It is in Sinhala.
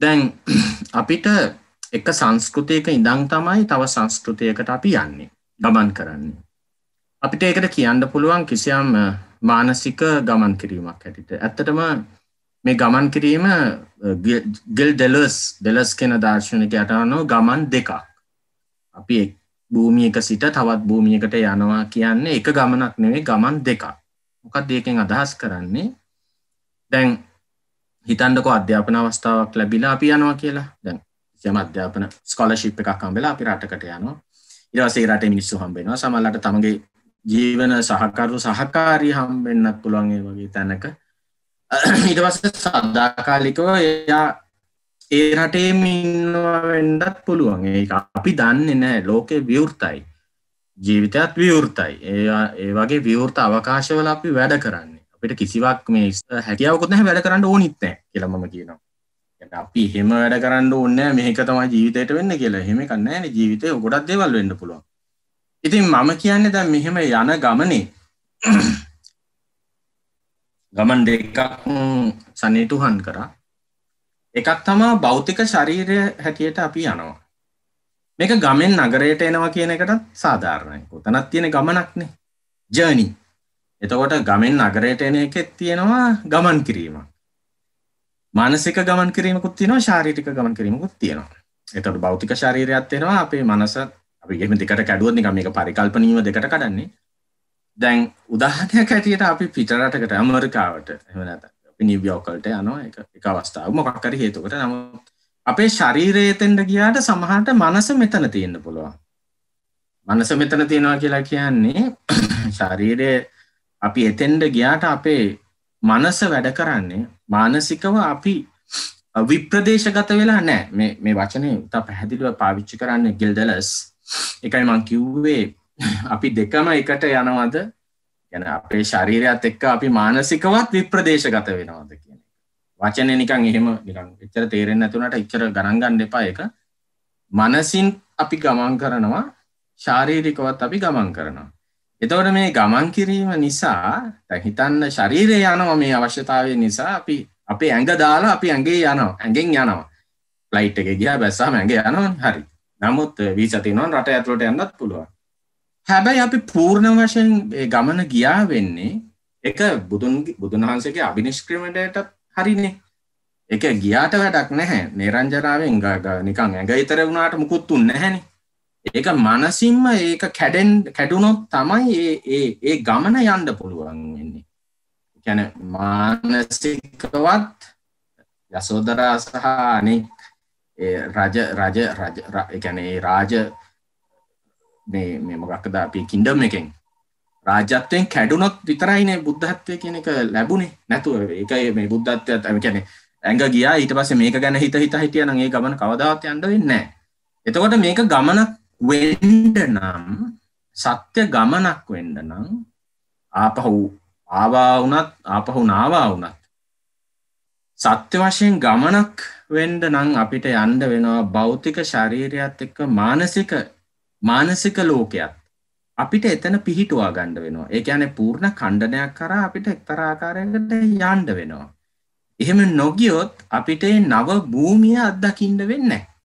දැන් අපිට එක සංස්කෘතියක ඉඳං තමයි තව සංස්කෘතියකට අපි යන්නේ ගමන් කරන්නේ. අපිට ඒකට කියන්න පුළුවන් කිසියම් මානසික ගමන් කිරීමක් හැටිට. ඇත්තටම මේ ගමන් කිරීම ගිල් ඩෙලස් ඩෙලස් කෙන දර්ශනක යටනෝ ගමන් දෙකක්. අපි භූමියක සිට තවත් භූමියකට යනවා කියන්නේ එක ගමනක් නෙවේ ගමන් දෙකක්. මොකක් දෙකෙන් අදහස් කරන්නේ දැන් හිතන්ඩකෝ අධ්‍යාපන අවස්ථාවක් ලැබිලා අපි යනවා කියලා දැන් යම අධ්‍යාපන ස්කොලශිප් එකක් කම්බෙලා අපි රටකට යනවා ඉරසේ රට මිනිස්සු හම්බෙනවා සමල්ලට තමගේ ජීවන සහකරු සහකාරී හම්බෙන්න්නත් පුළුවන්ගේ වගේ තැනක ඉටවස සද්ධාකාලිකව එයා ඒ රටේම ඉන්නවා වෙන්ඩත් පුළුවන් ඒ අපි දන්න නෑ ලෝකෙ විවෘතයි ජීවිතයත් විවෘතයි ඒ ඒ වගේ විවෘත අවකාශවල අපි වැඩ කරන්න අපිට කිසිවක් මේ හැටියාවකුත් නැහැ වැඩ කරන්න ඕනෙත් නැහැ කියලා මම කියනවා. අපි එහෙම වැඩ කරන්න ඕනේ මේක තමයි ජීවිතයට වෙන්න කියලා. එහෙම එකක් නැහැ නේ ජීවිතේ ගොඩක් දේවල් වෙන්න පුළුවන්. ඉතින් මම කියන්නේ දැන් මෙහෙම යන ගමනේ ගමන් දෙකක් සනීටුහන් කරා. එකක් තමා භෞතික ශරීරය හැටියට අපි යනවා. මේක ගමෙන් නගරයට එනවා කියන එකටත් සාධාරණයි. කොතනක් තියෙන ගමනක්නේ. ජර්නි එතකොට ගමෙන් නගරයට එන එකෙත් තියෙනවා ගමන් කිරීමක්. මානසික ගමන් කිරීමකුත් තියෙනවා ශාරීරික ගමන් කිරීමකුත් තියෙනවා. එතකොට භෞතික ශරීරයත් වෙනවා අපේ මනස අපි එහෙම දෙකට කැඩුවොත් නිකන් මේක පරිකල්පනීයව දෙකට කඩන්නේ. දැන් උදාහරණයක් ඇටියට අපි පිටරටකට ඇමරිකාවට එහෙම නැත්නම් අපි නිව්යෝර්ක් වලට යනවා ඒක එක අවස්ථාවක් මොකක් හරි හේතුවකට නමුත් අපේ ශරීරයතෙන්ට ගියාට සමහරට මනස මෙතන තියෙන්න පුළුවන්. මනස මෙතන තියෙනවා කියලා කියන්නේ ශරීරයේ අපි එතෙන්ඩ ගියාට අපේ මනස වැඩ කරන්නේ මානසිකව අපි විප්‍රදේශගත වෙලා නෑ මේ වචනය තා පැහැදිලිව පාවිච්චි කරන්න ගෙල්ඩලස් එකයි මං කිව්වේ අපි දෙකම එකට යනවද ගැන අපේ ශරීරයත් එක්ක අපි මානසිකවත් විප්‍රදේශගත වෙනවාද කියන වචනය නිකං එහෙම නිකං එච්චර තේරෙන් ඇතුනට ඉච්චර ගණන්ගන්න එපා එක මනසින් අපි ගමන් කරනවා ශාරීරිකවත් අපි ගමන් කරනවා එතවට මේ ගමන් කිරීම නිසා හිතන්න ශරීරය යනවා මේ අවශ්‍යතාවය නිසා අපි අපේ ඇඟ දාලා අපි ඇගේ යනවා ඇගෙන් යනවා ලයිට් එක ගිය බැස්සාම ඇගේ යනවා හරි නමුත් වීසතිනවන් රට ඇතුලට යන්නත් පුළුවන් හැබැයි අපි පූර්ණ වශයෙන් ගමන ගියා වෙන්නේ එක බුදුන් බුදුහන්සගේ අභිනිෂක්‍රමටයට හරිනේ එක ගියාට වැඩක් නැහැ නිරංජරාවෙන් නිකං ඇඟ ඉතර වුණට මුකුත්තුන් නැහැනේ ඒක මනසින්ම ඒක කැඩෙන් කැඩුණොත් තමයි ඒ ඒ ගමන යන්න පුළුවන් වෙන්නේ. කැන මානසිකවත් යසෝදරා සහ අනෙක් රජ රජ රජැන ඒ රාජ මේ මොකක්කද අපි කින්ඩම් එකෙන් රාජත්වයෙන් කැඩුනොත් විතරයිනේ බුද්ධත්වය කියන එක ලැබුණේ නැතුව ඒකයි මේ බුද්ධත්වයත් ඇම කැනෙ ඇඟ ගියා ඊට පස්සේ මේක ගැන හිත හිත හිටියනම් ඒ ගමන කවදාවත් යන්න වෙන්නේ නැහැ. එතකොට මේක ගමනක් වෙන්ඩ නම් සත්‍ය ගමනක් වෙන්ඩ නම් ආපහු ආවා වනත් ආපහු නාවා වනත් සත්‍ය වශයෙන් ගමනක් වෙන්ඩ නං අපිට යන්ඩ වෙනවා භෞතික ශරීරයත් එක්ක මානසික මානසික ලෝකයක් අපිට එතන පිහිටුවා ගණ්ඩ වෙනවා ඒ ඇන පූර්ණ කණ්ඩනයක් කර අපිට එක්තරාකාරයකට යන්ඩ වෙනවා. එහෙම නොගියොත් අපිට නව භූමිය අත්දකිින්ඩ වෙන්නෑ